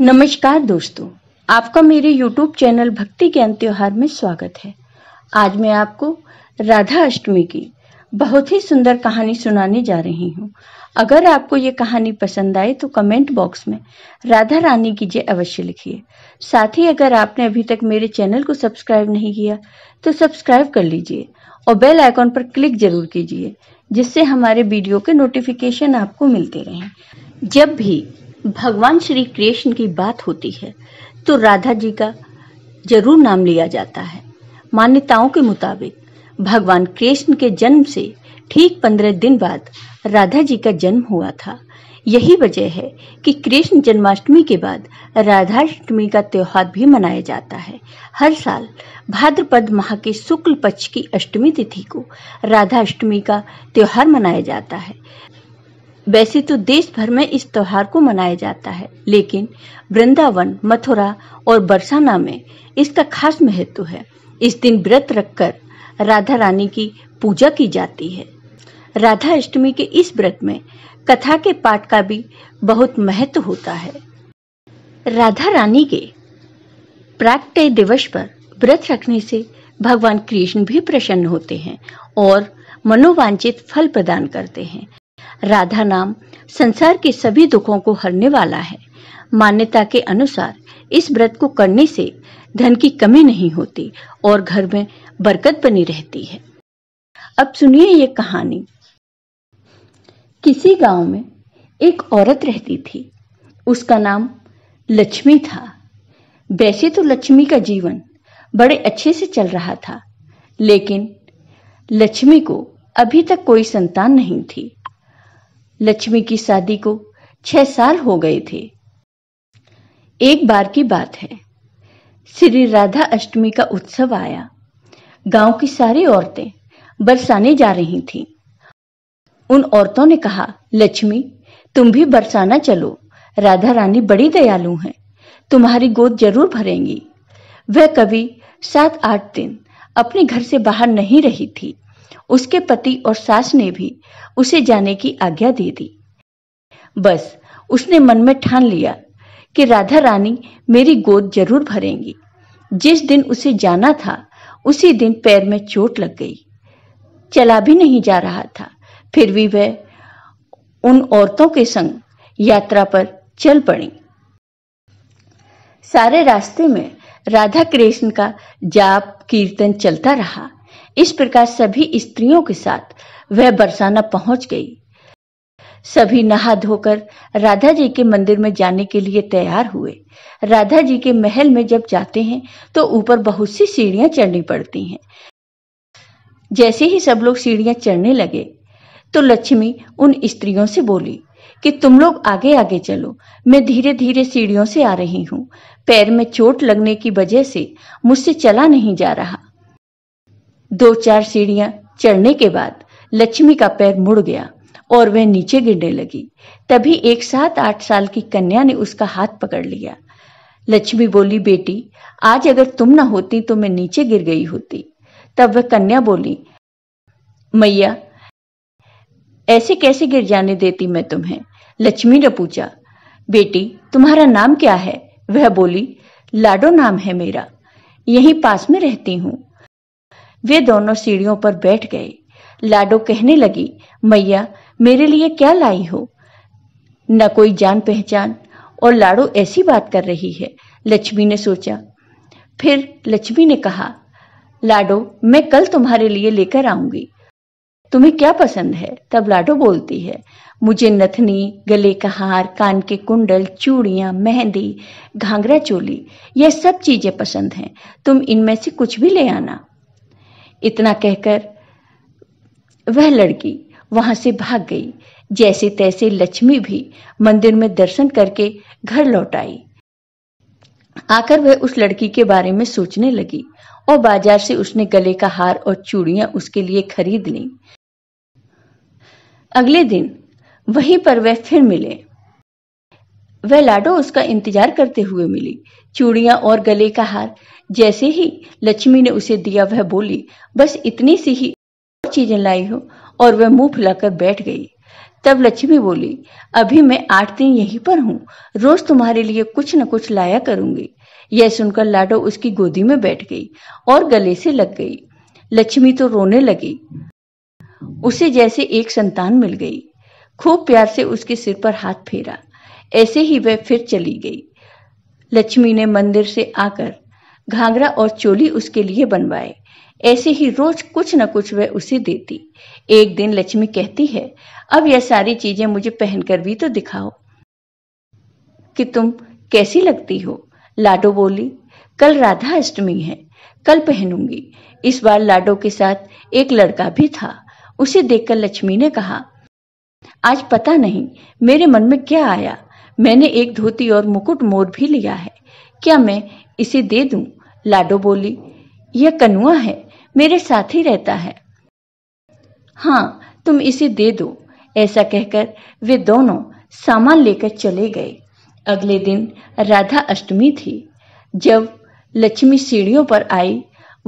नमस्कार दोस्तों आपका मेरे YouTube चैनल भक्ति ज्ञान त्योहार में स्वागत है आज मैं आपको राधा अष्टमी की बहुत ही सुंदर कहानी सुनाने जा रही हूँ अगर आपको ये कहानी पसंद आए तो कमेंट बॉक्स में राधा रानी की जय अवश्य लिखिए साथ ही अगर आपने अभी तक मेरे चैनल को सब्सक्राइब नहीं किया तो सब्सक्राइब कर लीजिए और बेल आइकॉन पर क्लिक जरूर कीजिए जिससे हमारे वीडियो के नोटिफिकेशन आपको मिलते रहें जब भी भगवान श्री कृष्ण की बात होती है तो राधा जी का जरूर नाम लिया जाता है मान्यताओं के मुताबिक भगवान कृष्ण के जन्म से ठीक पंद्रह दिन बाद राधा जी का जन्म हुआ था यही वजह है कि कृष्ण जन्माष्टमी के बाद राधाष्टमी का त्योहार भी मनाया जाता है हर साल भाद्रपद माह के शुक्ल पक्ष की अष्टमी तिथि को राधाष्टमी का त्योहार मनाया जाता है वैसे तो देश भर में इस त्योहार को मनाया जाता है लेकिन वृंदावन मथुरा और बरसाना में इसका खास महत्व है इस दिन व्रत रखकर राधा रानी की पूजा की जाती है राधा अष्टमी के इस व्रत में कथा के पाठ का भी बहुत महत्व होता है राधा रानी के प्राकट दिवस पर व्रत रखने से भगवान कृष्ण भी प्रसन्न होते हैं और मनोवांछित फल प्रदान करते हैं राधा नाम संसार के सभी दुखों को हरने वाला है मान्यता के अनुसार इस व्रत को करने से धन की कमी नहीं होती और घर में बरकत बनी रहती है अब सुनिए ये कहानी किसी गांव में एक औरत रहती थी उसका नाम लक्ष्मी था वैसे तो लक्ष्मी का जीवन बड़े अच्छे से चल रहा था लेकिन लक्ष्मी को अभी तक कोई संतान नहीं थी लक्ष्मी की शादी को छह साल हो गए थे एक बार की बात है श्री राधा अष्टमी का उत्सव आया गांव की सारी औरतें बरसाने जा रही थीं। उन औरतों ने कहा लक्ष्मी तुम भी बरसाना चलो राधा रानी बड़ी दयालु हैं तुम्हारी गोद जरूर भरेंगी वह कभी सात आठ दिन अपने घर से बाहर नहीं रही थी उसके पति और सास ने भी उसे जाने की आज्ञा दे दी बस उसने मन में ठान लिया कि राधा रानी मेरी गोद जरूर भरेंगी जिस दिन उसे जाना था उसी दिन पैर में चोट लग गई चला भी नहीं जा रहा था फिर भी वह उन औरतों के संग यात्रा पर चल पड़ी सारे रास्ते में राधा कृष्ण का जाप कीर्तन चलता रहा इस प्रकार सभी स्त्रियों के साथ वह बरसाना पहुंच गई सभी नहा धोकर राधा जी के मंदिर में जाने के लिए तैयार हुए राधा जी के महल में जब जाते हैं तो ऊपर बहुत सी सीढ़ियां चढ़नी पड़ती हैं जैसे ही सब लोग सीढ़ियां चढ़ने लगे तो लक्ष्मी उन स्त्रियों से बोली कि तुम लोग आगे आगे चलो मैं धीरे धीरे सीढ़ियों से आ रही हूं पैर में चोट लगने की वजह से मुझसे चला नहीं जा रहा दो चार सीढ़ियां चढ़ने के बाद लक्ष्मी का पैर मुड़ गया और वह नीचे गिरने लगी तभी एक सात आठ साल की कन्या ने उसका हाथ पकड़ लिया लक्ष्मी बोली बेटी आज अगर तुम ना होती तो मैं नीचे गिर गई होती तब वह कन्या बोली मैया ऐसे कैसे गिर जाने देती मैं तुम्हें लक्ष्मी ने पूछा बेटी तुम्हारा नाम क्या है वह बोली लाडो नाम है मेरा यही पास में रहती हूँ वे दोनों सीढ़ियों पर बैठ गए लाडो कहने लगी मैया मेरे लिए क्या लाई हो न कोई जान पहचान और लाडो ऐसी बात कर रही है लक्ष्मी ने सोचा फिर लक्ष्मी ने कहा लाडो मैं कल तुम्हारे लिए लेकर आऊंगी तुम्हें क्या पसंद है तब लाडो बोलती है मुझे नथनी गले का हार कान के कुंडल चूड़ियां मेहंदी घाघरा चोली यह सब चीजें पसंद हैं तुम इनमें से कुछ भी ले आना इतना कहकर वह लड़की वहां से भाग गई जैसे तैसे लक्ष्मी भी मंदिर में दर्शन करके घर लौट आई आकर वह उस लड़की के बारे में सोचने लगी और बाजार से उसने गले का हार और चूड़ियां उसके लिए खरीद ली अगले दिन वहीं पर वह फिर मिले वह लाडो उसका इंतजार करते हुए मिली चूड़ियां और गले का हार जैसे ही लक्ष्मी ने उसे दिया वह बोली बस इतनी सी ही और चीजें लाई हो और वह मुंह फुलाकर बैठ गई तब लक्ष्मी बोली अभी मैं आठ दिन यहीं पर हूँ रोज तुम्हारे लिए कुछ न कुछ लाया करूंगी यह सुनकर लाडो उसकी गोदी में बैठ गई और गले से लग गई लक्ष्मी तो रोने लगी उसे जैसे एक संतान मिल गई खूब प्यार से उसके सिर पर हाथ फेरा ऐसे ही वह फिर चली गई लक्ष्मी ने मंदिर से आकर घाघरा और चोली उसके लिए बनवाए ऐसे ही रोज कुछ न कुछ वह उसे देती एक दिन लक्ष्मी कहती है अब यह सारी चीजें मुझे पहनकर भी तो दिखाओ कि तुम कैसी लगती हो लाडो बोली कल राधा अष्टमी है कल पहनूंगी इस बार लाडो के साथ एक लड़का भी था उसे देखकर लक्ष्मी ने कहा आज पता नहीं मेरे मन में क्या आया मैंने एक धोती और मुकुट मोर भी लिया है क्या मैं इसे दे दूं? लाडो बोली यह कनुआ है मेरे साथ ही रहता है हाँ तुम इसे दे दो ऐसा कहकर वे दोनों सामान लेकर चले गए अगले दिन राधा अष्टमी थी जब लक्ष्मी सीढ़ियों पर आई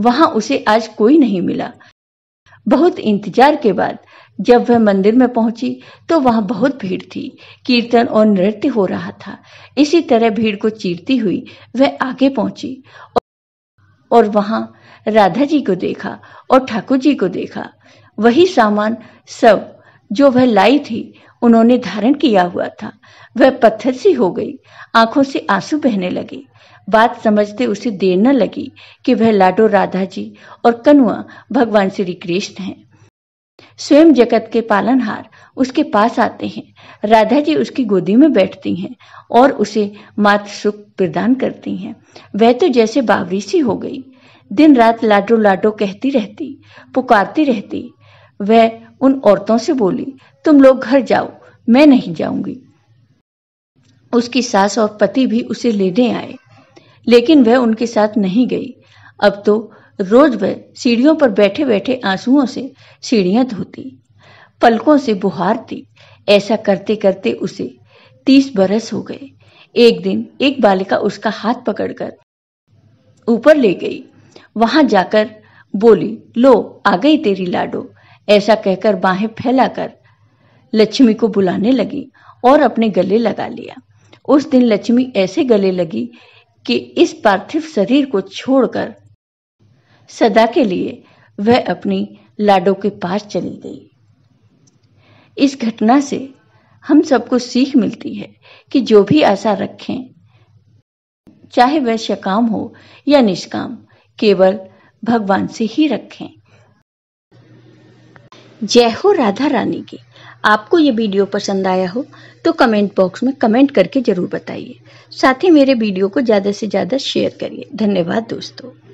वहां उसे आज कोई नहीं मिला बहुत इंतजार के बाद जब वह मंदिर में पहुंची तो वहां बहुत भीड़ थी कीर्तन और नृत्य हो रहा था इसी तरह भीड़ को चीरती हुई वह आगे पहुंची और वहां राधा जी को देखा और ठाकुर जी को देखा वही सामान सब जो वह लाई थी उन्होंने धारण किया हुआ था वह पत्थर सी हो गई आंखों से आंसू बहने लगे बात समझते उसे देर न लगी कि वह लाडो राधा जी और कनुआ भगवान श्री कृष्ण हैं स्वयं जगत के पालनहार उसके पास आते हैं राधा जी उसकी गोदी में बैठती हैं और उसे मात्र सुख प्रदान करती हैं वह तो जैसे बावरी सी हो गई दिन रात लाडो लाडो कहती रहती पुकारती रहती वह उन औरतों से बोली तुम लोग घर जाओ मैं नहीं जाऊंगी उसकी सास और पति भी उसे लेने आए लेकिन वह उनके साथ नहीं गई अब तो रोज वह सीढ़ियों पर बैठे बैठे आंसुओं से सीढ़ियां धोती पलकों से बुहारती ऐसा करते करते उसे तीस बरस हो गए एक दिन एक बालिका उसका हाथ पकड़कर ऊपर ले गई वहां जाकर बोली लो आ गई तेरी लाडो ऐसा कहकर बाहें फैलाकर लक्ष्मी को बुलाने लगी और अपने गले लगा लिया उस दिन लक्ष्मी ऐसे गले लगी कि इस पार्थिव शरीर को छोड़कर सदा के लिए वह अपनी लाडो के पास चली गई इस घटना से हम सबको सीख मिलती है कि जो भी आशा रखें चाहे वह सकाम हो या निष्काम केवल भगवान से ही रखें जय हो राधा रानी की आपको ये वीडियो पसंद आया हो तो कमेंट बॉक्स में कमेंट करके जरूर बताइए साथ ही मेरे वीडियो को ज़्यादा से ज़्यादा शेयर करिए धन्यवाद दोस्तों